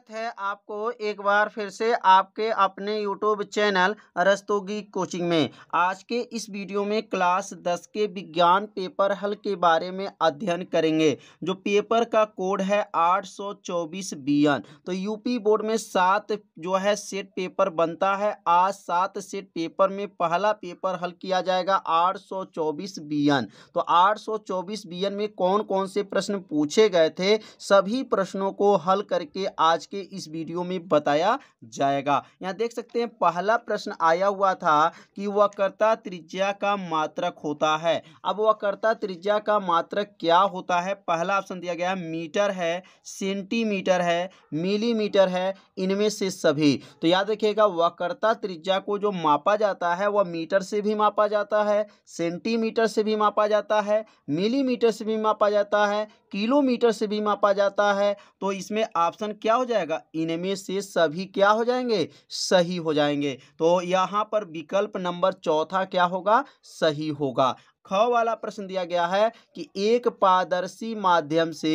स्वागत है आपको एक बार फिर से आपके अपने YouTube चैनल रस्तोगी कोचिंग में आज के इस वीडियो में क्लास 10 के विज्ञान पेपर हल के बारे में अध्ययन करेंगे जो पेपर का कोड है 824 बीएन तो यूपी बोर्ड में सात जो है सेट पेपर बनता है आज सात सेट पेपर में पहला पेपर हल किया जाएगा 824 बीएन तो 824 बीएन में कौन कौन से प्रश्न पूछे गए थे सभी प्रश्नों को हल करके आज के इस वीडियो में बताया जाएगा यहाँ देख सकते हैं पहला प्रश्न आया हुआ था कि वक्रता त्रिज्या का मात्रक होता है अब वक्रता त्रिज्या का मात्रक क्या होता है पहला ऑप्शन दिया गया मीटर है सेंटीमीटर है मिलीमीटर है इनमें से सभी तो याद रखिएगा वक्रता त्रिज्या को जो मापा जाता है वह मीटर से भी मापा जाता है सेंटीमीटर से भी मापा जाता है मिलीमीटर से भी मापा जाता है किलोमीटर से भी मापा जाता है तो इसमें ऑप्शन क्या हो जाएगा जाएगा इनमें से सभी क्या हो जाएंगे सही हो जाएंगे तो यहाँ पर विकल्प नंबर चौथा क्या होगा सही होगा ख वाला प्रश्न दिया गया है कि एक पारदर्शी माध्यम से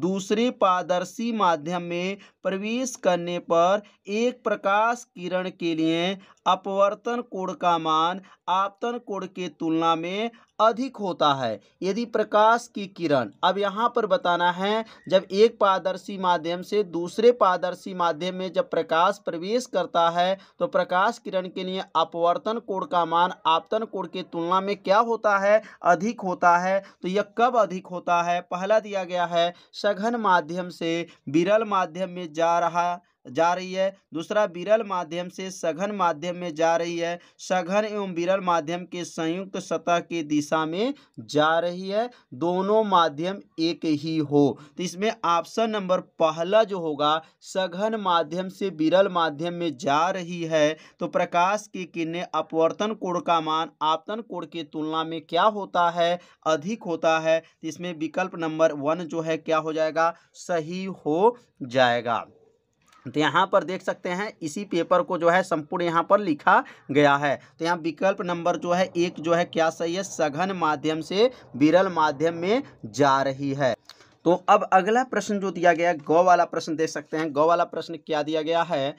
दूसरे पारदर्शी माध्यम में प्रवेश करने पर एक प्रकाश किरण के लिए अपवर्तन कोण का मान आपतन कोण के तुलना में अधिक होता है यदि प्रकाश की किरण अब यहाँ पर बताना है जब एक पारदर्शी माध्यम से दूसरे पारदर्शी माध्यम में जब प्रकाश प्रवेश करता है तो प्रकाश किरण के लिए अपवर्तन कोण का मान आपतन कोण के तुलना में क्या होता है अधिक होता है तो यह कब अधिक होता है पहला दिया गया है सघन माध्यम से विरल माध्यम में जा रहा जा रही है दूसरा विरल माध्यम से सघन माध्यम में जा रही है सघन एवं विरल माध्यम के संयुक्त सतह की दिशा में जा रही है दोनों माध्यम एक ही हो तो इसमें ऑप्शन नंबर पहला जो होगा सघन माध्यम से विरल माध्यम में जा रही है तो प्रकाश की किरणें अपवर्तन कोण का मान आपतन कोण की तुलना में क्या होता है अधिक होता है तो इसमें विकल्प नंबर वन जो है क्या हो जाएगा सही हो जाएगा तो यहाँ पर देख सकते हैं इसी पेपर को जो है संपूर्ण यहाँ पर लिखा गया है तो यहाँ विकल्प नंबर जो है एक जो है क्या सही है सघन माध्यम से विरल माध्यम में जा रही है तो अब अगला प्रश्न जो दिया गया गौ वाला प्रश्न देख सकते हैं गौ वाला प्रश्न क्या दिया गया है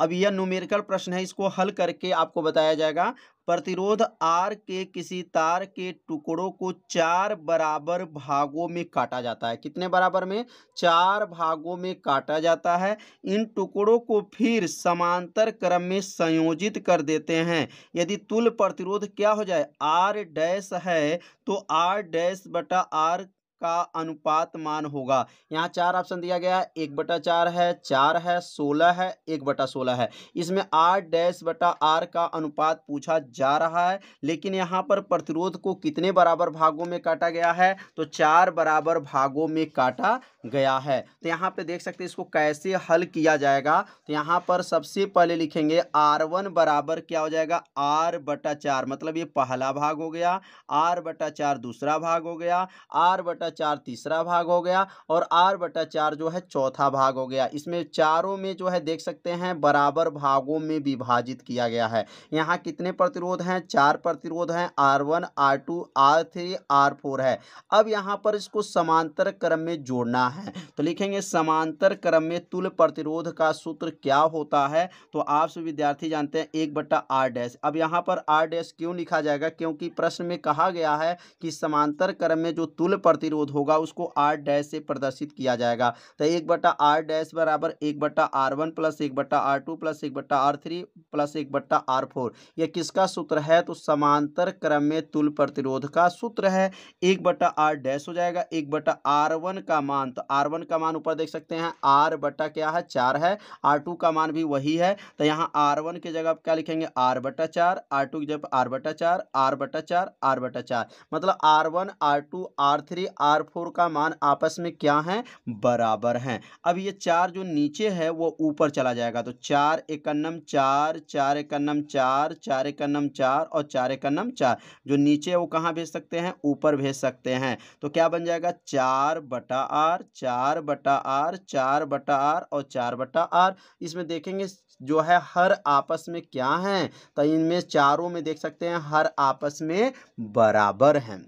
अब यह न्यूमेरिकल प्रश्न है इसको हल करके आपको बताया जाएगा प्रतिरोध आर के किसी तार के टुकड़ों को चार बराबर भागों में काटा जाता है कितने बराबर में चार भागों में काटा जाता है इन टुकड़ों को फिर समांतर क्रम में संयोजित कर देते हैं यदि तुल प्रतिरोध क्या हो जाए आर डैश है तो आर डैश बटा आर का अनुपात मान होगा यहाँ चार ऑप्शन दिया गया है एक बटा चार है चार है सोलह है एक बटा सोलह है इसमें आर डैश बटा आर का अनुपात पूछा जा रहा है लेकिन यहाँ पर प्रतिरोध को कितने बराबर भागों में काटा गया है तो चार बराबर भागों में काटा गया है तो यहाँ पे देख सकते हैं इसको कैसे हल किया जाएगा तो यहाँ पर सबसे पहले लिखेंगे आर वन बराबर क्या हो जाएगा आर बटा चार मतलब ये पहला भाग हो गया आर बटा चार दूसरा भाग हो गया आर बटा चार तीसरा भाग हो गया और आर बटा चार जो है चौथा भाग हो गया इसमें चारों में जो है देख सकते हैं बराबर भागों में विभाजित किया गया है यहाँ कितने प्रतिरोध हैं चार प्रतिरोध हैं R one R two R three R four है अब यहाँ पर इसको समांतर क्रम में जोड़ना है तो लिखेंगे समांतर क्रम में तुल प्रतिरोध का सूत्र क्या होता है तो आप सभी विद्यार्थी जानते हैं एक बट्टा आर डैश अब यहाँ पर आर डैश क्यों लिखा जाएगा क्योंकि प्रश्न में कहा गया है कि समांतर क्रम में जो तुल प्रतिरोध होगा उसको आर डैश से प्रदर्शित किया जाएगा तो एक बट्टा आर डैश बराबर एक बट्टा आर वन प्लस एक बट्टा आर टू प्लस एक बट्टा आर थ्री प्लस एक बट्टा आर फोर यह किसका सूत्र है तो समांतर क्रम में तुल प्रतिरोध का सूत्र है एक बट्टा आर डैश हो जाएगा एक बट्टा आर वन का मान तो आर वन का मान ऊपर देख सकते हैं आर बटा क्या है चार है आर टू का मान भी वही है तो यहाँ आर वन की जगह आप क्या लिखेंगे आर बटा चार आर टू की जगह आर बटा चार आर बटा चार आर बटा चार मतलब R one R two R three R four का मान आपस में क्या है बराबर हैं अब ये चार जो नीचे है वो ऊपर चला जाएगा तो चार इकन्नम चार चार इकन्नम चार चार इकन्नम चार और चार इकन्नम चार जो नीचे वो कहाँ भेज सकते हैं ऊपर भेज सकते हैं तो क्या बन जाएगा चार बटा आर चार बटा आर चार बटा आर और चार बटा आर इसमें देखेंगे जो है हर आपस में क्या हैं तो इनमें चारों में देख सकते हैं हर आपस में बराबर हैं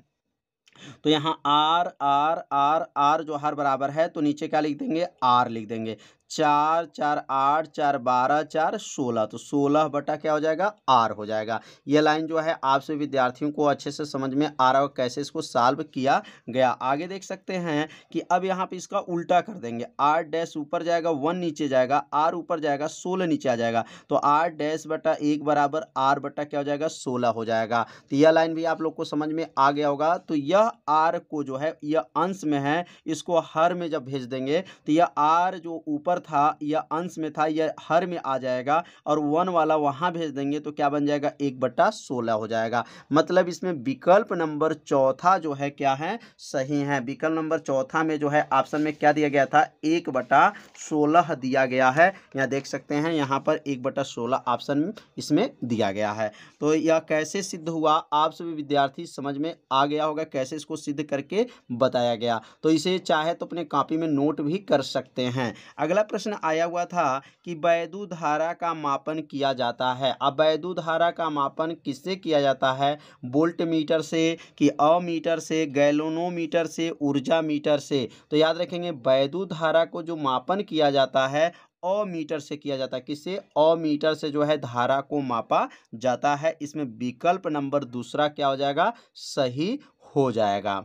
तो यहाँ आर आर आर आर जो हर बराबर है तो नीचे क्या लिख देंगे आर लिख देंगे चार चार आठ चार बारह चार सोलह तो सोलह बटा क्या हो जाएगा आर हो जाएगा ये लाइन जो है आपसे विद्यार्थियों को अच्छे से समझ में आ रहा है कैसे इसको सॉल्व किया गया आगे देख सकते हैं कि अब यहाँ पे इसका उल्टा कर देंगे आर डैश ऊपर जाएगा वन नीचे जाएगा आर ऊपर जाएगा सोलह नीचे आ जाएगा तो आर डैश बटा एक बराबर आर बटा क्या हो जाएगा सोलह हो जाएगा तो यह लाइन भी आप लोग को समझ में आ गया होगा तो यह आर को जो है यह अंश में है इसको हर में जब भेज देंगे तो यह आर जो ऊपर था या अंश में था या हर में आ जाएगा और वन वाला वहाँ भेज देंगे तो क्या बन जाएगा एक बट्टा सोलह हो जाएगा मतलब इसमें विकल्प नंबर चौथा जो है क्या है सही है विकल्प नंबर चौथा में जो है ऑप्शन में क्या दिया गया था एक बटा सोलह दिया गया है यहाँ देख सकते हैं यहाँ पर एक बटा सोलह ऑप्शन इसमें दिया गया है तो यह कैसे सिद्ध हुआ आप सभी विद्यार्थी समझ में आ गया होगा कैसे इसको सिद्ध करके बताया गया तो इसे चाहे तो अपने कॉपी में नोट भी कर सकते हैं अगला प्रश्न आया हुआ था कि वैदु धारा का मापन किया जाता है अब वैदु धारा का मापन किससे किया जाता है बोल्ट मीटर से कि अमीटर से गैलोनोमीटर से ऊर्जा मीटर से तो याद रखेंगे वैदु धारा को जो मापन किया जाता है अ मीटर से किया जाता है किससे अ मीटर से जो है धारा को मापा जाता है इसमें विकल्प नंबर दूसरा क्या हो जाएगा सही हो जाएगा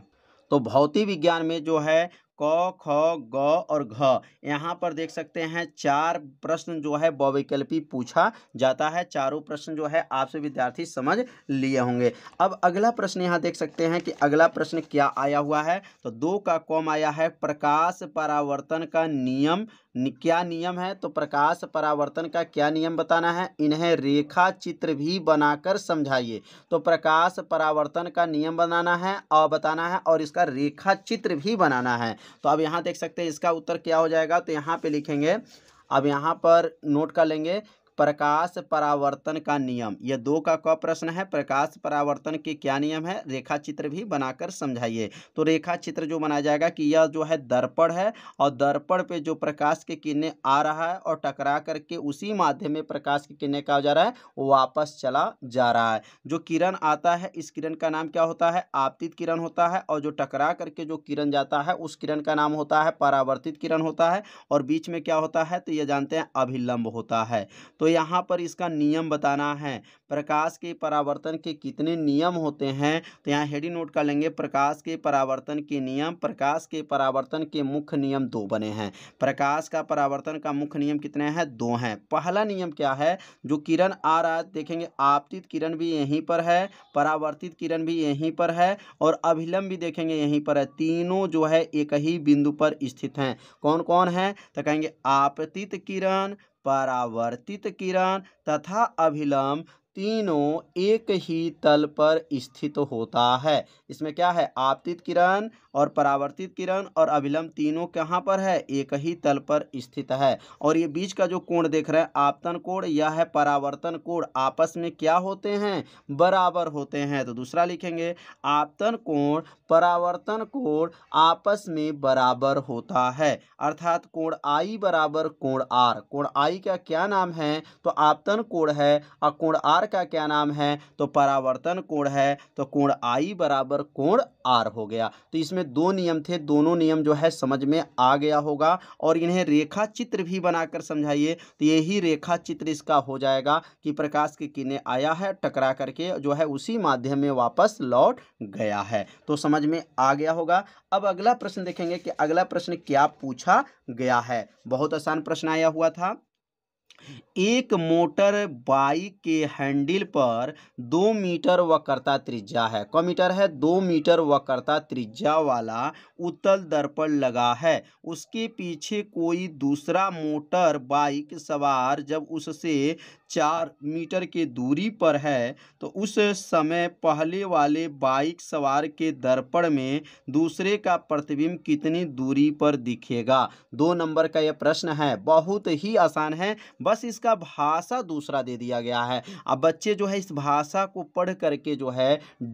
तो भौतिक विज्ञान में जो है क ख ग और घ यहाँ पर देख सकते हैं चार प्रश्न जो है बवैकल्पी पूछा जाता है चारों प्रश्न जो है आपसे विद्यार्थी समझ लिए होंगे अब अगला प्रश्न यहाँ देख सकते हैं कि अगला प्रश्न क्या आया हुआ है तो दो का कॉम आया है प्रकाश परावर्तन का नियम क्या नियम है तो प्रकाश परावर्तन का क्या नियम बताना है इन्हें रेखा चित्र भी बनाकर समझाइए तो प्रकाश परावर्तन का नियम बनाना है और बताना है और इसका रेखा चित्र भी बनाना है तो अब यहाँ देख सकते हैं इसका उत्तर क्या हो जाएगा तो यहाँ पे लिखेंगे अब यहाँ पर नोट कर लेंगे प्रकाश परावर्तन का नियम यह दो का क प्रश्न है प्रकाश परावर्तन के क्या नियम है रेखा चित्र भी बनाकर समझाइए तो रेखा चित्र जो बनाया जाएगा कि यह जो है दर्पण है और दर्पण पे जो प्रकाश के किरणें आ रहा है और टकरा करके उसी माध्यम में प्रकाश के किरणें का जा रहा है वापस चला जा रहा है जो किरण आता है इस किरण का नाम क्या होता है आपतित किरण होता है और जो टकरा करके जो किरण जाता है उस किरण का नाम होता है परावर्तित किरण होता है और बीच में क्या होता है तो ये जानते हैं अभिलंब होता है तो तो यहाँ पर इसका नियम बताना है प्रकाश के परावर्तन के कितने नियम होते हैं तो यहाँ हेडी नोट कर लेंगे प्रकाश के परावर्तन के नियम प्रकाश के परावर्तन के मुख्य नियम दो बने हैं प्रकाश का परावर्तन का मुख्य नियम कितने हैं दो हैं पहला नियम क्या है जो किरण आ रहा है देखेंगे आपतित किरण भी यहीं पर है परावर्तित किरण भी यहीं पर है और अभिलंब भी देखेंगे यहीं पर है तीनों जो है एक ही बिंदु पर स्थित हैं कौन कौन है तो कहेंगे आपतित किरण परावर्तित किरण तथा अभिलंब तीनों एक ही तल पर स्थित होता है इसमें क्या है आपतित किरण और परावर्तित किरण और अभिलंब तीनों कहाँ पर है एक ही तल पर स्थित है और ये बीच का जो कोण देख रहे हैं आपतन कोण यह है परावर्तन कोण आपस में क्या होते हैं बराबर होते हैं तो दूसरा लिखेंगे आपतन कोण परावर्तन कोण आपस में बराबर होता है अर्थात कोण आई बराबर कोण आर कोण आई का क्या नाम है तो आपतन कोण है और कोण आर का क्या नाम है तो परावर्तन कोण है तो कोण आई बराबर कोण आर हो गया तो इसमें दो नियम थे दोनों नियम जो है समझ में आ गया होगा और इन्हें रेखा चित्र भी बनाकर समझाइए तो यही रेखा चित्र इसका हो जाएगा कि प्रकाश के किने आया है टकरा करके जो है उसी माध्यम में वापस लौट गया है तो समझ में आ गया होगा अब अगला प्रश्न देखेंगे कि अगला प्रश्न क्या पूछा गया है बहुत आसान प्रश्न आया हुआ था एक मोटर बाइक के हैंडल पर दो मीटर वक्रता त्रिज्या है कौन मीटर है दो मीटर वक्रता त्रिज्या वाला उत्तल दर्पण लगा है उसके पीछे कोई दूसरा मोटर बाइक सवार जब उससे चार मीटर के दूरी पर है तो उस समय पहले वाले बाइक सवार के दर्पण में दूसरे का प्रतिबिंब कितनी दूरी पर दिखेगा दो नंबर का यह प्रश्न है बहुत ही आसान है बस इसका भाषा दूसरा दे दिया गया है अब बच्चे जो है इस भाषा को पढ़ करके जो है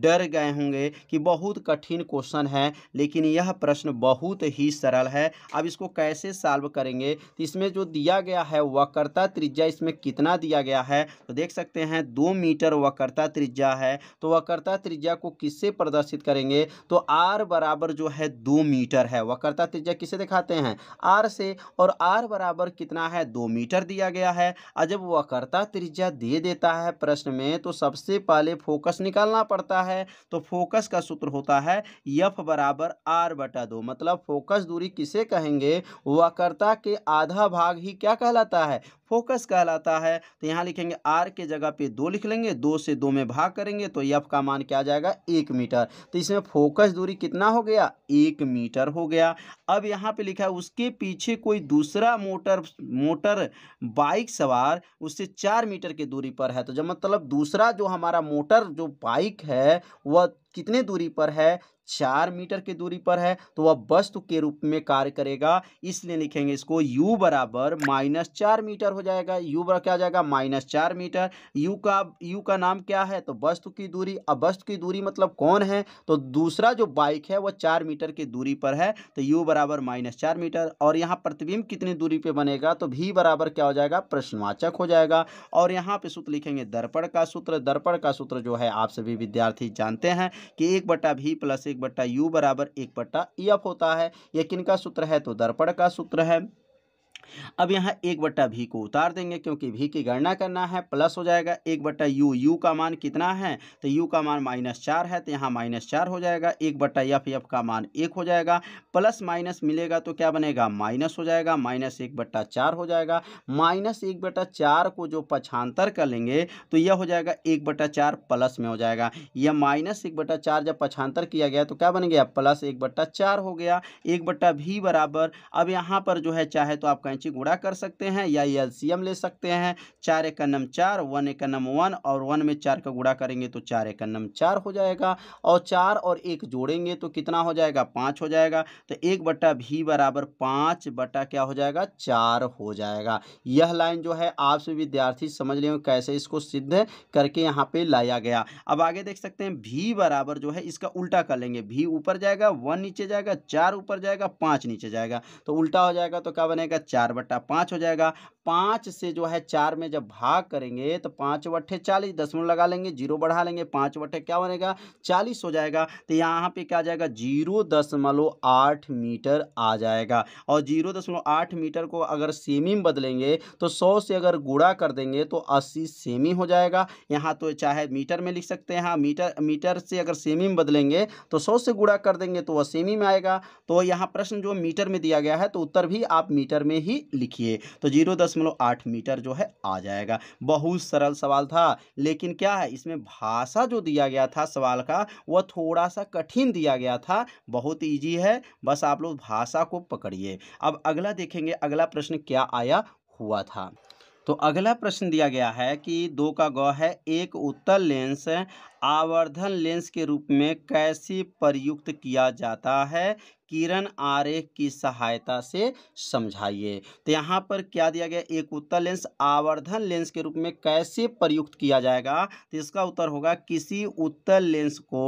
डर गए होंगे कि बहुत कठिन क्वेश्चन है लेकिन यह प्रश्न बहुत ही सरल है अब इसको कैसे सॉल्व करेंगे तो इसमें जो दिया गया है वक्रता त्रिज्या इसमें कितना दिया गया है तो देख सकते हैं दो मीटर वक्रता त्रिज्या है तो वक्रता त्रिज्या को किससे प्रदर्शित करेंगे तो आर बराबर जो है दो मीटर है वक्रता त्रिज्या किसे दिखाते हैं आर से और आर बराबर कितना है दो मीटर दिया गया गया है और जब कर्ता त्रिज्या दे देता है प्रश्न में तो सबसे पहले फोकस निकालना पड़ता है तो फोकस का सूत्र होता है यफ बराबर आर बटा दो मतलब फोकस दूरी किसे कहेंगे वकर्ता के आधा भाग ही क्या कहलाता है फोकस कहलाता है तो यहाँ लिखेंगे आर के जगह पे दो लिख लेंगे दो से दो में भाग करेंगे तो यफ का मान क्या जाएगा एक मीटर तो इसमें फोकस दूरी कितना हो गया एक मीटर हो गया अब यहाँ पे लिखा है उसके पीछे कोई दूसरा मोटर मोटर बाइक बाइक सवार उससे चार मीटर की दूरी पर है तो जब मतलब दूसरा जो हमारा मोटर जो बाइक है वह कितने दूरी पर है चार मीटर के दूरी पर है तो वह वस्तु के रूप में कार्य करेगा इसलिए लिखेंगे इसको u बराबर माइनस चार मीटर हो जाएगा u बराबर क्या हो जाएगा माइनस चार मीटर u का u का नाम क्या है तो वस्तु की दूरी अब वस्तु की दूरी मतलब कौन है तो दूसरा जो बाइक है वह चार मीटर की दूरी पर है तो u बराबर माइनस चार मीटर और यहाँ प्रतिबिंब कितनी दूरी पर बनेगा तो भी बराबर क्या हो जाएगा प्रश्नवाचक हो जाएगा और यहाँ पर सूत्र लिखेंगे दर्पण का सूत्र दर्पण का सूत्र जो है आप सभी विद्यार्थी जानते हैं कि एक बट्टा भी प्लस एक बट्टा यू बराबर एक बट्टा ई एफ होता है यह किन का सूत्र है तो दर्पण का सूत्र है अब यहाँ एक बट्टा भी को उतार देंगे क्योंकि भी की गणना करना है प्लस हो जाएगा एक बट्टा यू यू का मान कितना है तो यू का मान माइनस चार है तो यहाँ माइनस चार हो जाएगा एक बट्टा यफ यफ का मान एक हो जाएगा प्लस माइनस मिलेगा तो क्या बनेगा माइनस हो जाएगा माइनस एक बट्टा चार हो जाएगा माइनस एक बट्टा चार को जो पछांतर कर लेंगे तो यह हो जाएगा एक बट्टा चार प्लस में हो जाएगा यह माइनस एक बट्टा चार जब पछांतर किया गया तो क्या बन गया प्लस एक बट्टा चार हो गया एक बट्टा भी बराबर अब यहाँ पर जो है चाहे तो आपका पाँच गुणा कर सकते हैं या एलसीएम ले सकते हैं चार एक नम चार वन एक नम वन और वन में चार का गुणा करेंगे तो चार एक नम चार हो जाएगा और चार और एक जोड़ेंगे तो कितना हो जाएगा पाँच हो जाएगा तो एक बट्टा भी बराबर पाँच बट्टा क्या हो जाएगा चार हो जाएगा यह लाइन जो है आप सभी विद्यार्थी समझ लें कैसे इसको सिद्ध करके यहाँ पर लाया गया अब आगे देख सकते हैं भी बराबर जो है इसका उल्टा कर लेंगे भी ऊपर जाएगा वन नीचे जाएगा चार ऊपर जाएगा पाँच नीचे जाएगा तो उल्टा हो जाएगा तो क्या बनेगा चार चार बट्टा पाँच हो जाएगा पाँच से जो है चार में जब भाग करेंगे तो पाँच बट्ठे चालीस दसमलव लगा लेंगे जीरो बढ़ा लेंगे पाँच बट्ठे क्या बनेगा चालीस हो जाएगा तो यहाँ पे क्या आ जाएगा जीरो दशमलव आठ मीटर आ जाएगा और जीरो दशमलव आठ मीटर को अगर सेमी में बदलेंगे तो सौ से अगर गुड़ा कर देंगे तो अस्सी सेमी हो जाएगा यहाँ तो चाहे मीटर में लिख सकते हैं हाँ, मीटर मीटर से अगर सेमी में बदलेंगे तो सौ से गुड़ा कर देंगे तो वह सेमी में आएगा तो यहाँ प्रश्न जो मीटर में दिया गया है तो उत्तर भी आप मीटर में ही ही लिखिए तो जीरो दशमलव आठ मीटर जो है आ जाएगा बहुत सरल सवाल था लेकिन क्या है इसमें भाषा जो दिया गया था सवाल का वह थोड़ा सा कठिन दिया गया था बहुत ईजी है बस आप लोग भाषा को पकड़िए अब अगला देखेंगे अगला प्रश्न क्या आया हुआ था तो अगला प्रश्न दिया गया है कि दो का ग है एक उत्तल लेंस आवर्धन लेंस के रूप में कैसे प्रयुक्त किया जाता है किरण आरेख की सहायता से समझाइए तो यहाँ पर क्या दिया गया एक उत्तर लेंस आवर्धन लेंस के रूप में कैसे प्रयुक्त किया जाएगा तो इसका उत्तर होगा किसी उत्तर लेंस को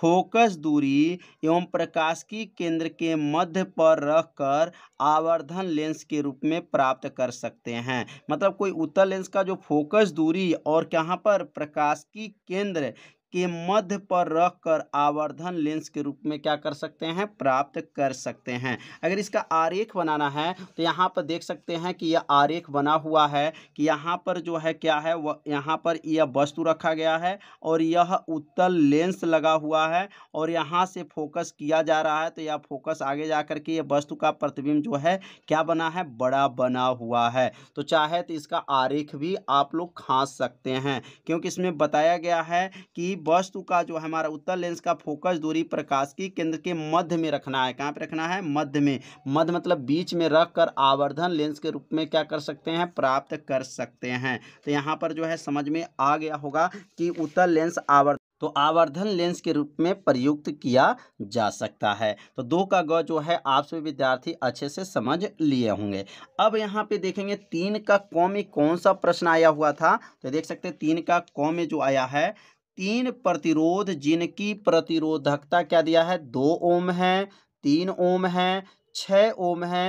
फोकस दूरी एवं की केंद्र के मध्य पर रखकर आवर्धन लेंस के रूप में प्राप्त कर सकते हैं मतलब कोई उत्तर लेंस का जो फोकस दूरी और कहाँ पर की केंद्र के मध्य पर रखकर आवर्धन लेंस के रूप में क्या कर सकते हैं प्राप्त कर सकते हैं अगर इसका आरेख बनाना है तो यहाँ पर देख सकते हैं कि यह आरेख बना हुआ है कि यहाँ पर जो है क्या है वह यहाँ पर यह वस्तु रखा गया है और यह उत्तल लेंस लगा हुआ है और यहाँ से फोकस किया जा रहा है तो यह फोकस आगे जा कर के यह वस्तु का प्रतिबिंब जो है क्या बना है बड़ा बना हुआ है तो चाहे तो इसका आरेख भी आप लोग खाँस सकते हैं क्योंकि इसमें बताया गया है कि वस्तु का जो हमारा उत्तर लेंस का फोकस दूरी प्रकाश की केंद्र के मध्य में रखना है कहाँ पर रखना है मध्य में मध्य मतलब बीच में रख कर आवर्धन लेंस के रूप में क्या कर सकते हैं प्राप्त कर सकते हैं तो यहाँ पर जो है समझ में आ गया होगा कि उत्तर लेंस आवर्धन तो आवर्धन लेंस के रूप में प्रयुक्त किया जा सकता है तो दो का ग जो है आप सभी विद्यार्थी अच्छे से समझ लिए होंगे अब यहाँ पे देखेंगे तीन का क में कौन सा प्रश्न आया हुआ था तो देख सकते हैं तीन का क में जो आया है तीन प्रतिरोध जिनकी प्रतिरोधकता क्या दिया है दो ओम है तीन ओम है छः ओम है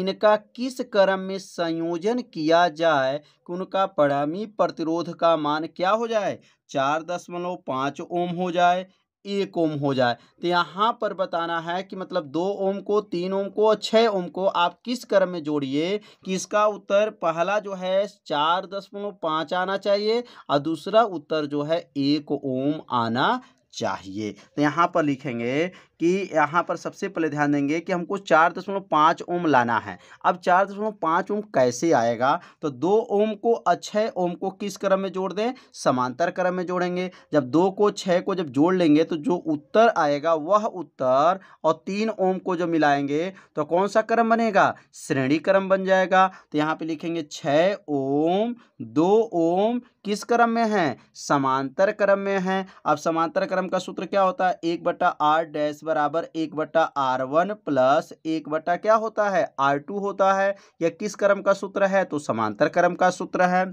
इनका किस क्रम में संयोजन किया जाए कि उनका परिणामी प्रतिरोध का मान क्या हो जाए चार दशमलव पाँच ओम हो जाए एक ओम हो जाए तो यहाँ पर बताना है कि मतलब दो ओम को तीन ओम को और छः ओम को आप किस क्रम में जोड़िए कि इसका उत्तर पहला जो है चार दशमलव पाँच आना चाहिए और दूसरा उत्तर जो है एक ओम आना चाहिए तो यहाँ पर लिखेंगे कि यहाँ पर सबसे पहले ध्यान देंगे कि हमको चार दशमलव पाँच ओम लाना है अब चार दशमलव पाँच ओम कैसे आएगा तो दो ओम को अक्षय ओम को किस क्रम में जोड़ दें समांतर क्रम में जोड़ेंगे जब दो को छः को जब जोड़ लेंगे तो जो उत्तर आएगा वह उत्तर और तीन ओम को जब मिलाएंगे तो कौन सा क्रम बनेगा श्रेणी क्रम बन जाएगा तो यहाँ पर लिखेंगे छः ओम दो ओम किस क्रम में है समांतर क्रम में है अब समांतर क्रम का सूत्र क्या होता है एक बटा आर डैश बराबर एक बट्टा आर वन प्लस एक बटा क्या होता है आर टू होता है या किस क्रम का सूत्र है तो समांतर क्रम का सूत्र है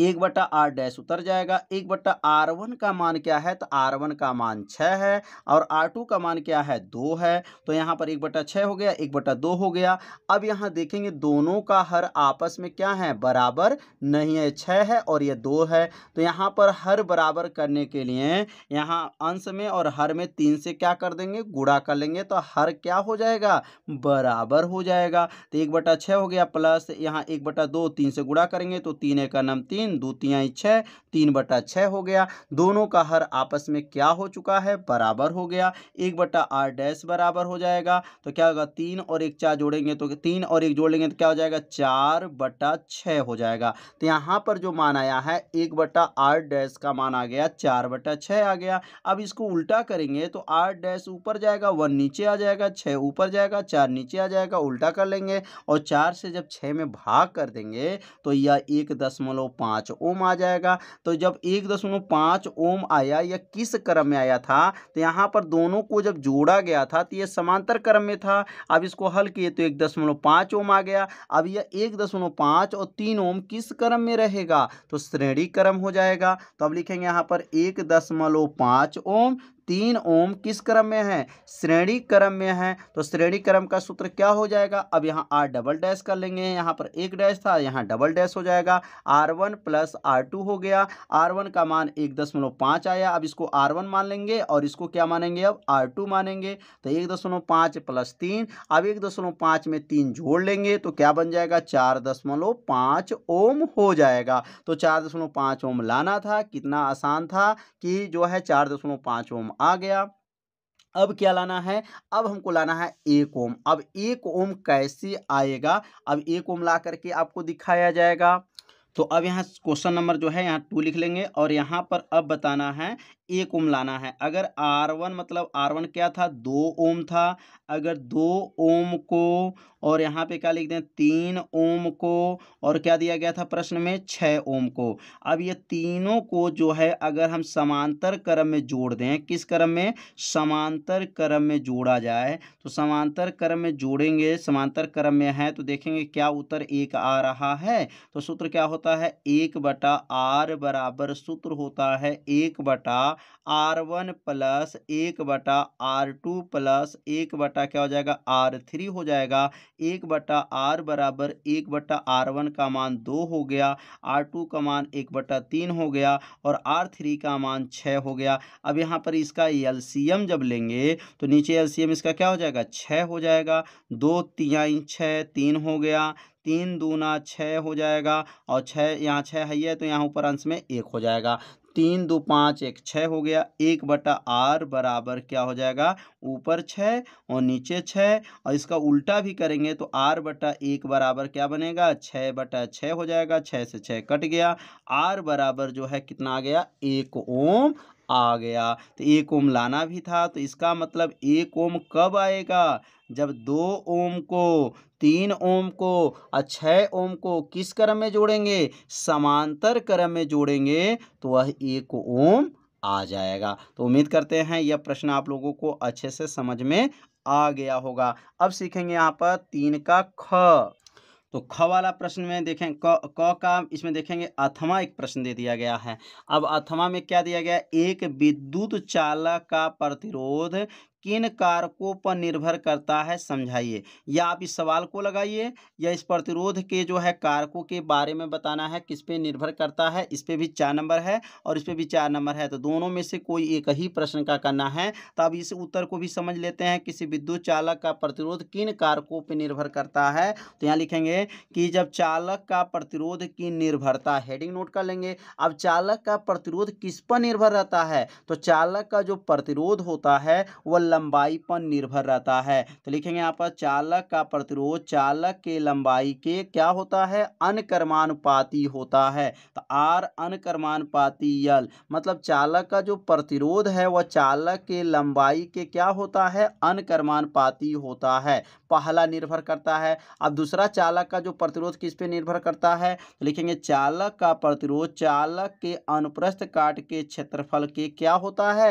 एक बटा आर डैश उतर जाएगा एक बटा आर वन का मान क्या है तो आर वन का मान छः है और आर टू का मान क्या है दो है तो यहाँ पर एक बटा छः हो गया एक बटा दो हो गया अब यहाँ देखेंगे दोनों का हर आपस में क्या है बराबर नहीं है छः है और ये दो है तो यहाँ पर हर बराबर करने के लिए यहाँ अंश में और हर में तीन से क्या कर देंगे गुड़ा कर लेंगे तो हर क्या हो जाएगा बराबर हो जाएगा तो एक बटा छः हो गया प्लस यहाँ एक बटा दो तीन से गुड़ा करेंगे तो तीन एक नम एवं तीन दो तिहाई छः तीन बटा छः हो गया दोनों का हर आपस में क्या हो चुका है बराबर हो गया एक बटा आर डैश बराबर हो जाएगा तो क्या होगा तीन और एक चार जोड़ेंगे तो तीन और एक जोड़ लेंगे तो क्या हो जाएगा चार बटा छः हो जाएगा तो यहाँ पर जो मान आया है एक बटा आर डैश का मान आ गया चार बटा छः आ गया अब इसको उल्टा करेंगे तो आर डैश ऊपर जाएगा वन नीचे आ जाएगा छः ऊपर जाएगा चार नीचे आ जाएगा उल्टा कर लेंगे और चार से जब छः में भाग कर देंगे तो यह एक दशमलव पाँच ओम आ जाएगा तो जब एक दशमलव पाँच ओम आया या किस क्रम में आया था तो यहाँ पर दोनों को जब जोड़ा गया था तो ये समांतर क्रम में था अब इसको हल किए तो एक दशमलव पाँच ओम आ गया अब यह एक दशमलव पाँच और तीन ओम किस क्रम में रहेगा तो श्रेणी क्रम हो जाएगा तो अब लिखेंगे यहाँ पर एक दशमलव पाँच ओम तीन ओम किस क्रम में है श्रेणी क्रम में है तो श्रेणी क्रम का सूत्र क्या हो जाएगा अब यहाँ आर डबल डैश कर लेंगे यहाँ पर एक डैश था यहाँ डबल डैश हो जाएगा R one plus R two हो गया आर वन का मान एक दशमलव पाँच आया अब इसको आर वन मान लेंगे और इसको क्या मानेंगे अब आर टू मानेंगे तो एक दशमलव पाँच प्लस तीन अब एक दशमलव पाँच में तीन जोड़ लेंगे तो क्या बन जाएगा चार दशमलव पाँच ओम हो जाएगा तो चार दशमलव पाँच ओम लाना था कितना आसान था कि जो है चार दशमलव पाँच ओम आ गया अब क्या लाना है अब हमको लाना है एक ओम अब एक ओम कैसे आएगा अब एक ओम ला करके आपको दिखाया जाएगा तो अब यहाँ क्वेश्चन नंबर जो है यहाँ टू लिख लेंगे और यहाँ पर अब बताना है एक ओम लाना है अगर आर वन मतलब आर वन क्या था दो ओम था अगर दो ओम को और यहाँ पे क्या लिख दें तीन ओम को और क्या दिया गया था प्रश्न में छः ओम को अब ये तीनों को जो है अगर हम समांतर क्रम में जोड़ दें किस क्रम में समांतर क्रम में जोड़ा जाए तो समांतर क्रम में जोड़ेंगे समांतर क्रम में है तो देखेंगे क्या उत्तर एक आ रहा है तो सूत्र क्या होता है एक बटा आर बराबर सूत्र होता है एक बटा आर वन प्लस एक बटा आर टू प्लस एक बटा क्या हो जाएगा आर थ्री हो जाएगा एक बटा आर बराबर एक बटा आर वन का मान दो हो गया आर टू का मान एक बटा तीन हो गया और आर थ्री का मान छः हो गया अब यहाँ पर इसका एल जब लेंगे तो नीचे एल इसका क्या हो जाएगा छः हो जाएगा दो तिहाई छः तीन हो गया तीन दूना छः हो जाएगा और छः यहाँ छः है तो यहाँ ऊपर अंश में एक हो जाएगा तीन दो पाँच एक छः हो गया एक बटा आर बराबर क्या हो जाएगा ऊपर छः और नीचे छः और इसका उल्टा भी करेंगे तो आर बटा एक बराबर क्या बनेगा छः बटा छः हो जाएगा छः से छः कट गया आर बराबर जो है कितना आ गया एक ओम आ गया तो एक ओम लाना भी था तो इसका मतलब एक ओम कब आएगा जब दो ओम को तीन ओम को और छः ओम को किस क्रम में जोड़ेंगे समांतर क्रम में जोड़ेंगे तो वह एक ओम आ जाएगा तो उम्मीद करते हैं यह प्रश्न आप लोगों को अच्छे से समझ में आ गया होगा अब सीखेंगे यहाँ पर तीन का ख तो ख वाला प्रश्न में देखें क क का इसमें देखेंगे अथमा एक प्रश्न दे दिया गया है अब अथमा में क्या दिया गया एक विद्युत चालक का प्रतिरोध किन कारकों पर निर्भर करता है समझाइए या आप इस सवाल को लगाइए या इस प्रतिरोध के जो है कारकों के बारे में बताना है किस पे निर्भर करता है इस पे भी चार नंबर है और इस पर भी चार नंबर है तो दोनों में से कोई एक ही प्रश्न का करना है तो अब इस उत्तर को भी समझ लेते हैं किसी विद्युत चालक का प्रतिरोध किन कारकों पर निर्भर करता है तो यहाँ लिखेंगे कि जब चालक का प्रतिरोध की निर्भरता हेडिंग नोट कर लेंगे अब चालक का प्रतिरोध किस पर निर्भर रहता है तो चालक का जो प्रतिरोध होता है वह लंबाई पर निर्भर रहता है तो लिखेंगे यहाँ पर चालक का प्रतिरोध चालक के लंबाई के क्या होता है अनकर्मानुपाती होता है तो आर अनकर्मानुपाती यल मतलब चालक का जो प्रतिरोध है वह चालक के लंबाई के क्या होता है अनकर्मानुपाती होता है पहला निर्भर करता है अब दूसरा चालक का जो प्रतिरोध किस पे निर्भर करता है तो लिखेंगे चालक का प्रतिरोध चालक के अनुप्रस्थ काट के क्षेत्रफल के क्या होता है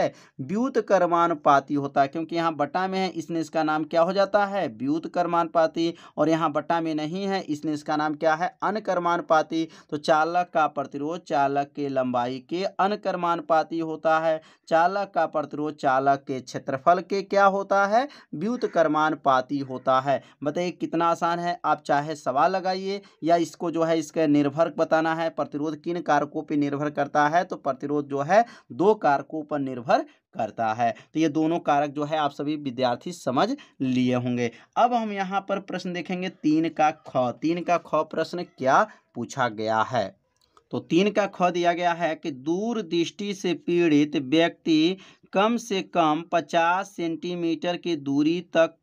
व्युत कर्मानुपाती होता है क्योंकि यहाँ बटा में है इसने इसका नाम क्या हो जाता है व्युत कर्मानुपाती और यहाँ बटा में नहीं है इसने इसका नाम क्या है अनकर्मानुपाती तो चालक का प्रतिरोध चालक के लंबाई के अनकर्मानुपाती होता है चालक का प्रतिरोध चालक के क्षेत्रफल के क्या होता है व्युत कर्मानुपाती होता होता है बताइए कितना आसान है आप चाहे सवाल लगाइए या इसको जो है इसका निर्भर बताना है प्रतिरोध किन कारकों पर निर्भर करता है तो प्रतिरोध जो है दो कारकों पर निर्भर करता है तो ये दोनों कारक जो है आप सभी विद्यार्थी समझ लिए होंगे अब हम यहाँ पर प्रश्न देखेंगे तीन का ख तीन का ख प्रश्न क्या पूछा गया है तो तीन का ख दिया गया है कि दूर दृष्टि से पीड़ित व्यक्ति कम से कम 50 सेंटीमीटर की दूरी तक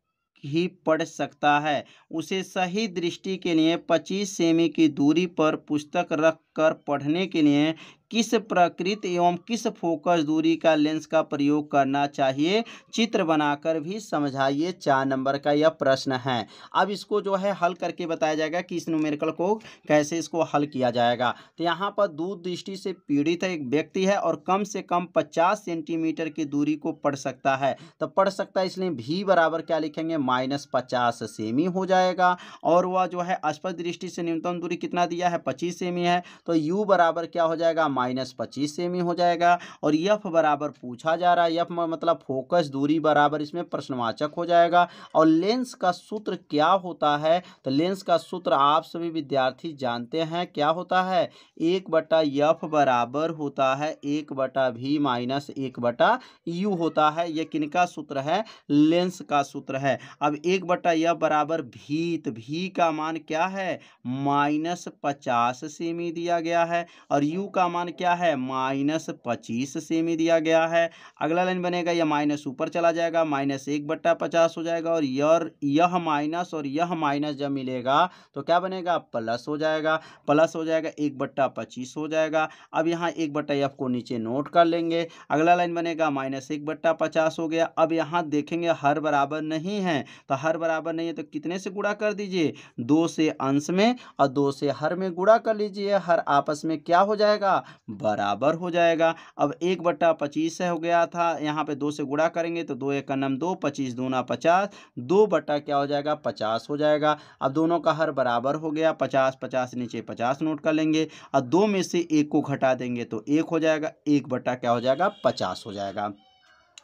ही पढ़ सकता है उसे सही दृष्टि के लिए 25 सेमी की दूरी पर पुस्तक रख कर पढ़ने के लिए किस प्रकृत एवं किस फोकस दूरी का लेंस का प्रयोग करना चाहिए चित्र बनाकर भी समझाइए चार नंबर का यह प्रश्न है अब इसको जो है हल करके बताया जाएगा कि इस न्यूमेरिकल को कैसे इसको हल किया जाएगा तो यहाँ पर दूर दृष्टि से पीड़ित एक व्यक्ति है और कम से कम पचास सेंटीमीटर की दूरी को पढ़ सकता है तो पढ़ सकता है इसलिए भी बराबर क्या लिखेंगे माइनस पचास सेमी हो जाएगा और वह जो है स्पष्ट दृष्टि से न्यूनतम दूरी कितना दिया है पच्चीस सेमी है तो यू बराबर क्या हो जाएगा माइनस पच्चीस सेमी हो जाएगा और यफ बराबर पूछा जा रहा है यफ मतलब फोकस दूरी बराबर इसमें प्रश्नवाचक हो जाएगा और लेंस का सूत्र क्या होता है तो लेंस का सूत्र आप सभी विद्यार्थी जानते हैं क्या होता है एक बटा यफ बराबर होता है एक बटा भी माइनस एक बटा यू होता है यह किनका सूत्र है लेंस का सूत्र है अब एक बटा यफ बराबर भी तो भी का मान क्या है माइनस पचास सेमी दिया गया है और यू का मान मान क्या है माइनस पच्चीस सेमी दिया गया है अगला लाइन बनेगा यह माइनस ऊपर चला जाएगा माइनस एक बट्टा पचास हो जाएगा और यह माइनस और यह माइनस जब मिलेगा तो क्या बनेगा प्लस हो जाएगा प्लस हो जाएगा एक बट्टा पच्चीस हो जाएगा अब यहाँ एक बट्टा एफ को नीचे नोट कर लेंगे अगला लाइन बनेगा माइनस एक बट्टा पचास हो गया अब यहाँ देखेंगे हर बराबर नहीं है तो हर बराबर नहीं है तो कितने से गुड़ा कर दीजिए दो से अंश में और दो से हर में गुड़ा कर लीजिए हर आपस में क्या हो जाएगा बराबर हो जाएगा अब एक बट्टा पच्चीस से हो गया था यहाँ पे दो से गुड़ा करेंगे तो दो एक नम दो पच्चीस दूना पचास दो बट्टा क्या हो जाएगा पचास हो जाएगा अब दोनों का हर बराबर हो गया पचास पचास नीचे पचास नोट कर लेंगे और दो में से एक को घटा देंगे तो एक हो जाएगा एक बट्टा क्या हो जाएगा पचास हो जाएगा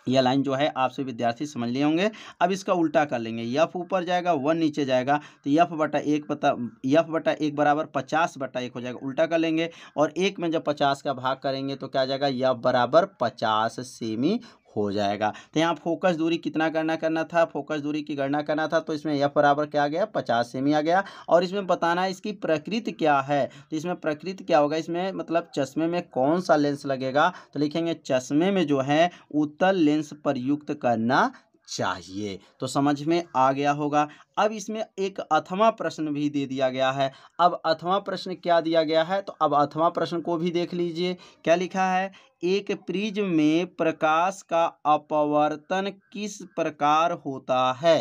यह लाइन जो है आपसे विद्यार्थी समझ लिए होंगे अब इसका उल्टा कर लेंगे यफ ऊपर जाएगा वन नीचे जाएगा तो यफ बटा एक बता यफ बटा एक बराबर पचास बटा एक हो जाएगा उल्टा कर लेंगे और एक में जब पचास का भाग करेंगे तो क्या जाएगा यफ बराबर पचास सेमी हो जाएगा तो यहाँ फोकस दूरी कितना करना करना था फोकस दूरी की गणना करना था तो इसमें यह बराबर क्या आ गया पचास सेमी आ गया और इसमें बताना है इसकी प्रकृति क्या है तो इसमें प्रकृति क्या होगा इसमें मतलब चश्मे में कौन सा लेंस लगेगा तो लिखेंगे चश्मे में जो है उत्तल लेंस प्रयुक्त करना चाहिए तो समझ में आ गया होगा अब इसमें एक अथवा प्रश्न भी दे दिया गया है अब अथवा प्रश्न क्या दिया गया है तो अब अथवा प्रश्न को भी देख लीजिए क्या लिखा है एक प्रिज्म में प्रकाश का अपवर्तन किस प्रकार होता है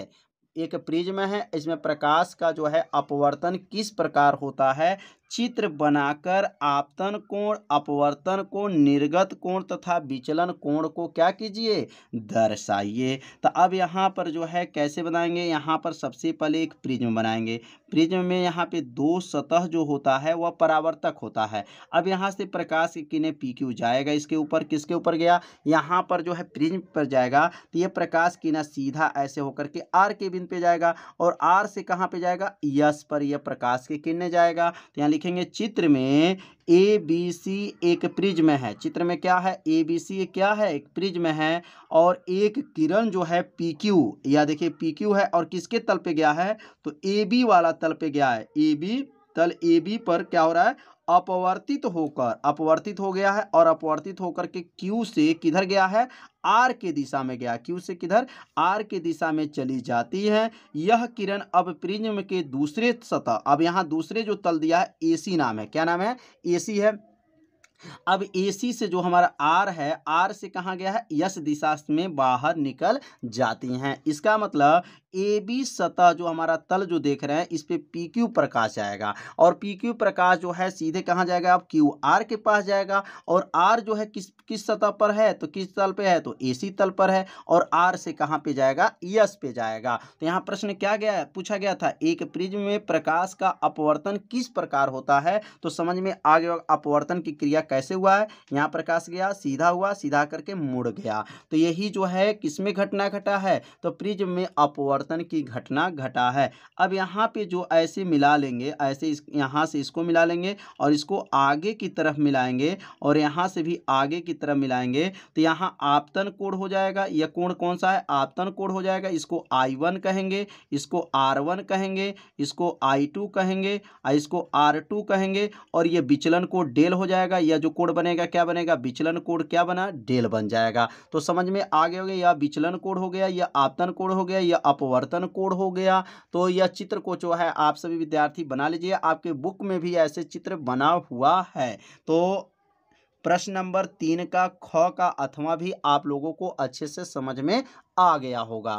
एक प्रिज्म है इसमें प्रकाश का जो है अपवर्तन किस प्रकार होता है चित्र बनाकर आपतन कोण अपवर्तन कोण निर्गत कोण तथा विचलन कोण को क्या कीजिए दर्शाइए तो अब यहाँ पर जो है कैसे बनाएंगे यहाँ पर सबसे पहले एक प्रिज्म बनाएंगे प्रिज्म में यहाँ पे दो सतह जो होता है वह परावर्तक होता है अब यहाँ से प्रकाश के किने पी क्यू जाएगा इसके ऊपर किसके ऊपर गया यहाँ पर जो है प्रिज्म पर जाएगा तो ये प्रकाश किना सीधा ऐसे होकर के आर के बिंद पे जाएगा और आर से कहाँ पे जाएगा यस पर यह प्रकाश के किन्ने जाएगा तो यहाँ देखेंगे चित्र में ए बी सी एक प्रिज्म है चित्र में क्या है ए बी सी क्या है एक प्रिज्म है और एक किरण जो है पी क्यू या देखिए पी क्यू है और किसके तल पे गया है तो ए बी वाला तल पे गया है ए बी तल ए बी पर क्या हो रहा है अपवर्तित होकर अपवर्तित हो गया है और अपवर्तित होकर के क्यू से किधर गया है आर के दिशा में गया क्यू से किधर आर के दिशा में चली जाती है यह किरण अब प्रिज्म के दूसरे सतह अब यहाँ दूसरे जो तल दिया है एसी नाम है क्या नाम है एसी है अब एसी से जो हमारा आर है आर से कहाँ गया है यश दिशा में बाहर निकल जाती हैं इसका मतलब ए बी सतह जो हमारा तल जो देख रहे हैं इस पर पी क्यू प्रकाश आएगा और पी क्यू प्रकाश जो है सीधे कहाँ जाएगा अब क्यू आर के पास जाएगा और आर जो है किस किस सतह पर है तो किस तल पे है तो ए सी तल पर है और आर से कहाँ पे जाएगा यस पे जाएगा तो यहाँ प्रश्न क्या गया है पूछा गया था एक प्रिज्म में प्रकाश का अपवर्तन किस प्रकार होता है तो समझ में आगे अपवर्तन की क्रिया कैसे हुआ है यहाँ प्रकाश गया सीधा हुआ सीधा करके मुड़ गया तो यही जो है किसमें घटना घटा है तो प्रिज्म में अपवर्तन परिवर्तन की घटना घटा है अब यहाँ पे जो ऐसे मिला लेंगे ऐसे इस यहाँ से इसको मिला लेंगे और इसको आगे की तरफ मिलाएंगे और यहाँ से भी आगे की तरफ मिलाएंगे तो यहाँ आपतन कोण हो जाएगा यह कोण कौन सा है आपतन कोण हो जाएगा इसको आई वन कहेंगे इसको आर वन कहेंगे इसको आई टू कहेंगे इसको आर टू कहेंगे और ये विचलन कोड डेल हो जाएगा यह जो कोड बनेगा क्या बनेगा विचलन कोड क्या बना डेल बन जाएगा तो समझ में आगे हो गया या विचलन कोड हो गया या आपतन कोड हो गया या अपवर्तन आवर्तन कोड हो गया तो यह चित्र को जो है आप सभी विद्यार्थी बना लीजिए आपके बुक में भी ऐसे चित्र बना हुआ है तो प्रश्न नंबर तीन का ख का अथवा भी आप लोगों को अच्छे से समझ में आ गया होगा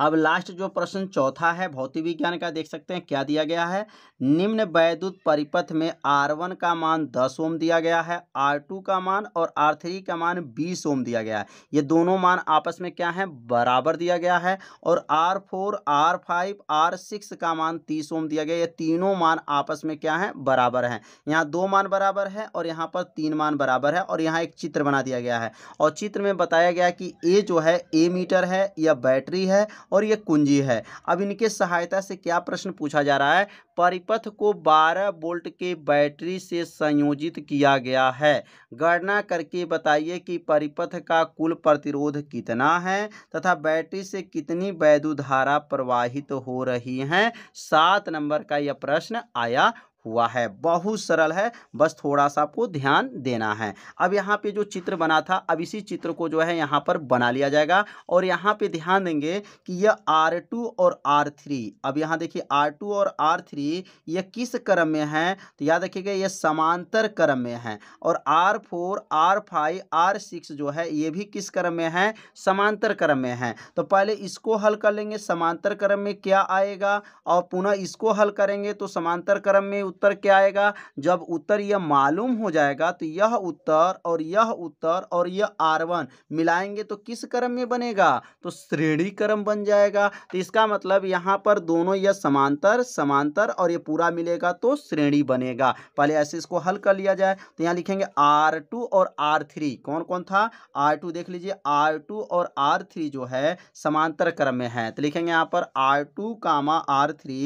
अब लास्ट जो प्रश्न चौथा है भौतिक विज्ञान का देख सकते हैं क्या दिया गया है निम्न वैद्युत परिपथ में आर वन का मान दस ओम दिया गया है आर टू का मान और आर थ्री का मान बीस ओम दिया गया है ये दोनों मान आपस में क्या है बराबर दिया गया है और R four R five R six का मान तीस ओम दिया गया ये तीनों मान आपस में क्या है बराबर है यहाँ दो मान बराबर है और यहाँ पर तीन मान बराबर है और यहाँ एक चित्र बना दिया गया है और चित्र में बताया गया कि ए जो है ए मीटर है या बैटरी है और ये कुंजी है अब इनके सहायता से क्या प्रश्न पूछा जा रहा है परिपथ को 12 वोल्ट के बैटरी से संयोजित किया गया है गणना करके बताइए कि परिपथ का कुल प्रतिरोध कितना है तथा बैटरी से कितनी वैद्युत धारा प्रवाहित हो रही हैं सात नंबर का यह प्रश्न आया हुआ है बहुत सरल है बस थोड़ा सा आपको ध्यान देना है अब यहाँ पे जो चित्र बना था अब इसी चित्र को जो है यहाँ पर बना लिया जाएगा और यहाँ पे ध्यान देंगे कि यह आर टू और आर थ्री अब यहाँ देखिए आर टू और आर थ्री यह किस क्रम में है तो याद रखिएगा यह समांतर क्रम में है और R four R five R six जो है ये भी किस क्रम में है समांतर क्रम में है तो पहले इसको हल कर लेंगे समांतर क्रम में क्या आएगा और पुनः इसको हल करेंगे तो समांतर क्रम में उत्तर क्या आएगा जब उत्तर यह मालूम हो जाएगा तो यह उत्तर और यह उत्तर और यह आर वन मिलाएंगे तो किस क्रम में बनेगा तो श्रेणी क्रम बन जाएगा तो इसका मतलब यहाँ पर दोनों यह समांतर समांतर और ये पूरा मिलेगा तो श्रेणी बनेगा पहले ऐसे इसको हल कर लिया जाए तो यहाँ लिखेंगे आर टू और आर थ्री कौन कौन था आर टू देख लीजिए आर टू और आर थ्री जो है समांतर क्रम में है तो लिखेंगे यहाँ पर R two comma R three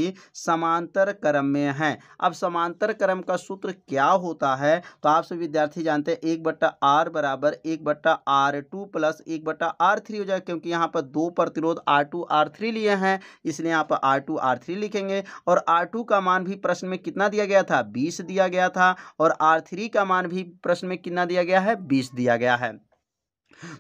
समांतर क्रम में है अब समांतर क्रम का सूत्र क्या होता है तो आप सभी विद्यार्थी जानते हैं एक बट्टा आर बराबर एक बट्टा आर टू प्लस एक बट्टा आर थ्री हो जाएगा क्योंकि यहाँ पर दो प्रतिरोध आर टू आर थ्री लिए हैं इसलिए यहाँ पर आर टू आर थ्री लिखेंगे और आर टू का मान भी प्रश्न में कितना दिया गया था बीस दिया गया था और आर थ्री का मान भी प्रश्न में कितना दिया गया है बीस दिया गया है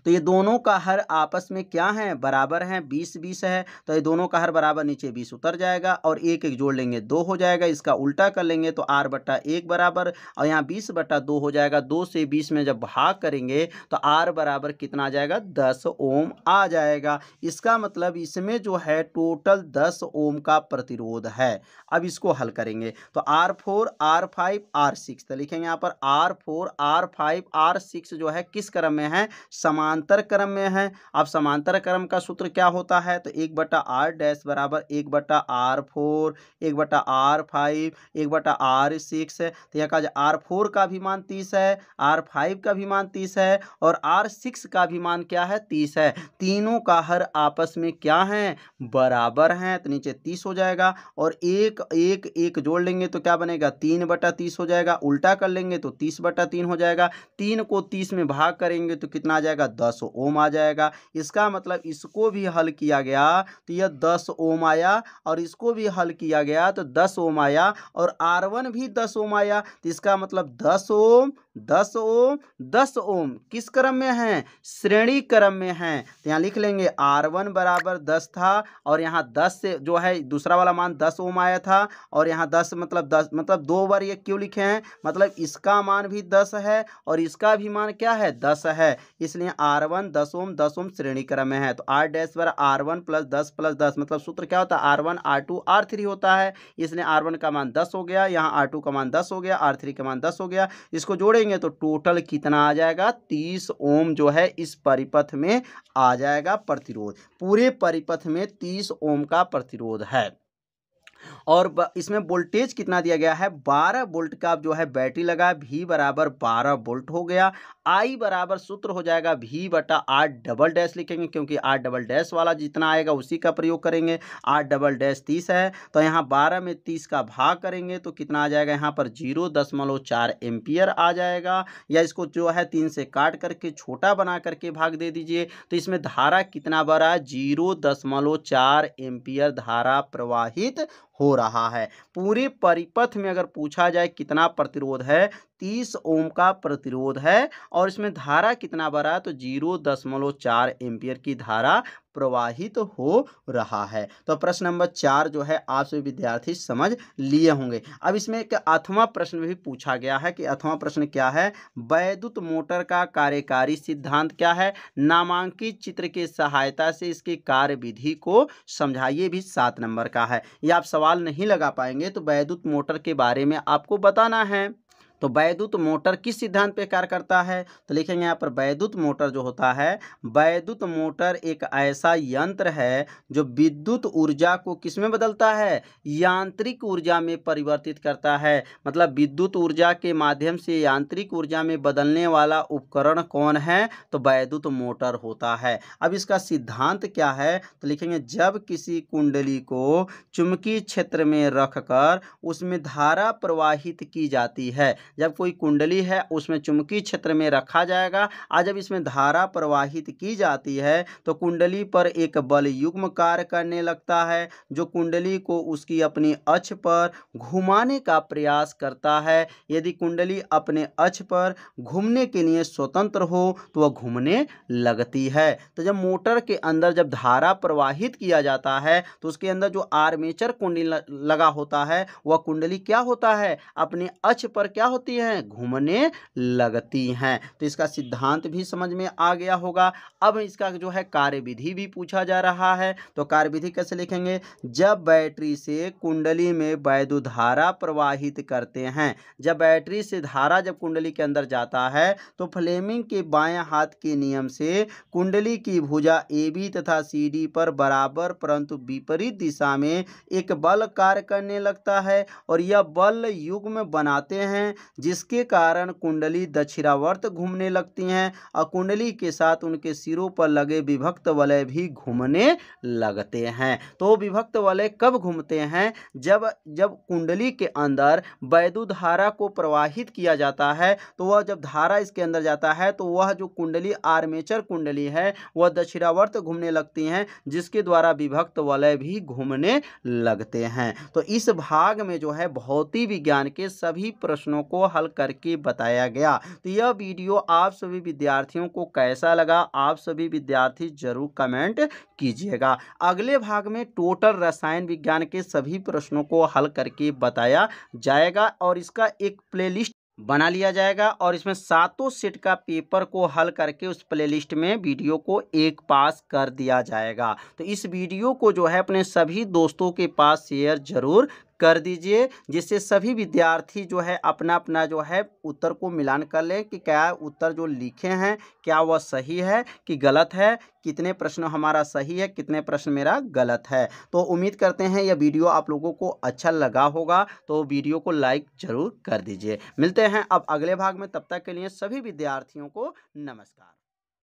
तो ये दोनों का हर आपस में क्या है बराबर है बीस बीस है तो ये दोनों का हर बराबर नीचे बीस उतर जाएगा और एक एक जोड़ लेंगे दो हो जाएगा इसका उल्टा कर लेंगे तो आर बट्टा एक बराबर और यहाँ बीस बट्टा दो हो जाएगा दो से बीस में जब भाग करेंगे तो आर बराबर कितना आ जाएगा दस ओम आ जाएगा इसका मतलब इसमें जो है टोटल दस ओम का प्रतिरोध है अब इसको हल करेंगे तो R four R five R six तो लिखेंगे यहाँ पर R four R five R six जो है किस क्रम में है समांतर क्रम में है अब समांतर क्रम का सूत्र क्या होता है तो एक बटा आर डैश बराबर एक बटा आर फोर एक बटा आर फाइव एक बटा आर सिक्स तो यह कहा आर फोर का भी मान तीस है आर फाइव का भी मान तीस है और आर सिक्स का भी मान क्या है तीस है तीनों का हर आपस में क्या है बराबर हैं तो नीचे तीस हो जाएगा और एक एक एक जोड़ लेंगे तो क्या बनेगा तीन बटा तीस हो जाएगा उल्टा कर लेंगे तो तीस बटा तीन हो जाएगा तीन को तीस में भाग करेंगे तो कितना आ जाएगा जाएगा दस ओम आ जाएगा इसका मतलब इसको भी हल किया गया तो यह दस ओम आया और इसको भी हल किया गया तो दस ओम आया और आर वन भी दस ओम आया तो इसका मतलब दस ओम दस ओम दस ओम किस क्रम में है श्रेणी क्रम में है तो यहाँ लिख लेंगे आर वन बराबर दस था और यहाँ दस से जो है दूसरा वाला मान दस ओम आया था और यहाँ दस मतलब दस मतलब दो बार ये क्यों लिखे हैं मतलब इसका मान भी दस है और इसका भी मान क्या है दस है इसलिए कहते हैं आर वन दसोम दसोम श्रेणी क्रम में है तो आर डैश पर आर वन प्लस दस प्लस दस मतलब सूत्र क्या होता है R one R two R three होता है इसने आर वन का मान दस हो गया यहाँ आर टू का मान दस हो गया आर थ्री का मान दस हो गया इसको जोड़ेंगे तो टोटल कितना आ जाएगा तीस ओम जो है इस परिपथ में आ जाएगा प्रतिरोध पूरे परिपथ में तीस ओम का प्रतिरोध है और इसमें वोल्टेज कितना दिया गया है बारह वोल्ट का जो है बैटरी लगा भी बराबर बारह वोल्ट हो गया आई बराबर सूत्र हो जाएगा भी बटा आर डबल डैश लिखेंगे क्योंकि आर डबल डैश वाला जितना आएगा उसी का प्रयोग करेंगे आर डबल डैश तीस है तो यहाँ बारह में तीस का भाग करेंगे तो कितना आ जाएगा यहाँ पर जीरो दशमलव चार एम्पियर आ जाएगा या इसको जो है तीन से काट करके छोटा बना करके भाग दे दीजिए तो इसमें धारा कितना बड़ा जीरो दशमलव चार एम्पियर धारा प्रवाहित हो रहा है पूरे परिपथ में अगर पूछा जाए कितना प्रतिरोध है तीस ओम का प्रतिरोध है और इसमें धारा कितना बढ़ा है तो जीरो दशमलव चार एम्पियर की धारा प्रवाहित तो हो रहा है तो प्रश्न नंबर चार जो है आप सभी विद्यार्थी समझ लिए होंगे अब इसमें एक अथवा प्रश्न भी पूछा गया है कि अथवा प्रश्न क्या है वैद्युत मोटर का कार्यकारी सिद्धांत क्या है नामांकित चित्र की सहायता से इसकी कार्य विधि को समझाइए भी सात नंबर का है ये आप सवाल नहीं लगा पाएंगे तो वैद्युत मोटर के बारे में आपको बताना है तो वैद्युत मोटर किस सिद्धांत पे कार्य करता है तो लिखेंगे यहाँ पर वैद्युत मोटर जो होता है वैद्युत मोटर एक ऐसा यंत्र है जो विद्युत ऊर्जा को किस में बदलता है यांत्रिक ऊर्जा में परिवर्तित करता है मतलब विद्युत ऊर्जा के माध्यम से यांत्रिक ऊर्जा में बदलने वाला उपकरण कौन है तो वैद्युत मोटर होता है अब इसका सिद्धांत क्या है तो लिखेंगे जब किसी कुंडली को चुंबकीय क्षेत्र में रखकर उसमें धारा प्रवाहित की जाती है जब कोई कुंडली है उसमें चुंबकीय क्षेत्र में रखा जाएगा आज जब इसमें धारा प्रवाहित की जाती है तो कुंडली पर एक बल युग्म कार्य करने लगता है जो कुंडली को उसकी अपनी अक्ष पर घुमाने का प्रयास करता है यदि कुंडली अपने अक्ष पर घूमने के लिए स्वतंत्र हो तो वह घूमने लगती है तो जब मोटर के अंदर जब धारा प्रवाहित किया जाता है तो उसके अंदर जो आर्मेचर कुंडली लगा होता है वह कुंडली क्या होता है अपने अक्ष पर क्या होता होती हैं घूमने लगती हैं तो इसका सिद्धांत भी समझ में आ गया होगा अब इसका जो है कार्यविधि भी पूछा जा रहा है तो कार्यविधि कैसे लिखेंगे जब बैटरी से कुंडली में वैद्य धारा प्रवाहित करते हैं जब बैटरी से धारा जब कुंडली के अंदर जाता है तो फ्लेमिंग के बाएं हाथ के नियम से कुंडली की भुजा ए बी तथा सी डी पर बराबर परंतु विपरीत दिशा में एक बल कार्य करने लगता है और यह बल युग्म बनाते हैं जिसके कारण कुंडली दक्षिणावर्त घूमने लगती हैं और कुंडली के साथ उनके सिरों पर लगे विभक्त वलय भी घूमने लगते हैं तो विभक्त वलय कब घूमते हैं जब जब कुंडली के अंदर वैदु धारा को प्रवाहित किया जाता है तो वह जब धारा इसके अंदर जाता है तो वह जो कुंडली आर्मेचर कुंडली है वह दक्षिणावर्त घूमने लगती हैं जिसके द्वारा विभक्त वलय भी घूमने लगते हैं तो इस भाग में जो है भौतिक विज्ञान के सभी प्रश्नों को हल करके बताया गया तो यह वीडियो आप सभी विद्यार्थियों को कैसा लगा आप सभी विद्यार्थी जरूर कमेंट कीजिएगा अगले भाग में टोटल रसायन विज्ञान के सभी प्रश्नों को हल करके बताया जाएगा और इसका एक प्लेलिस्ट बना लिया जाएगा और इसमें सातों सेट का पेपर को हल करके उस प्लेलिस्ट में वीडियो को एक पास कर दिया जाएगा तो इस वीडियो को जो है अपने सभी दोस्तों के पास शेयर जरूर कर दीजिए जिससे सभी विद्यार्थी जो है अपना अपना जो है उत्तर को मिलान कर ले कि क्या उत्तर जो लिखे हैं क्या वह सही है कि गलत है कितने प्रश्न हमारा सही है कितने प्रश्न मेरा गलत है तो उम्मीद करते हैं यह वीडियो आप लोगों को अच्छा लगा होगा तो वीडियो को लाइक ज़रूर कर दीजिए मिलते हैं अब अगले भाग में तब तक के लिए सभी विद्यार्थियों को नमस्कार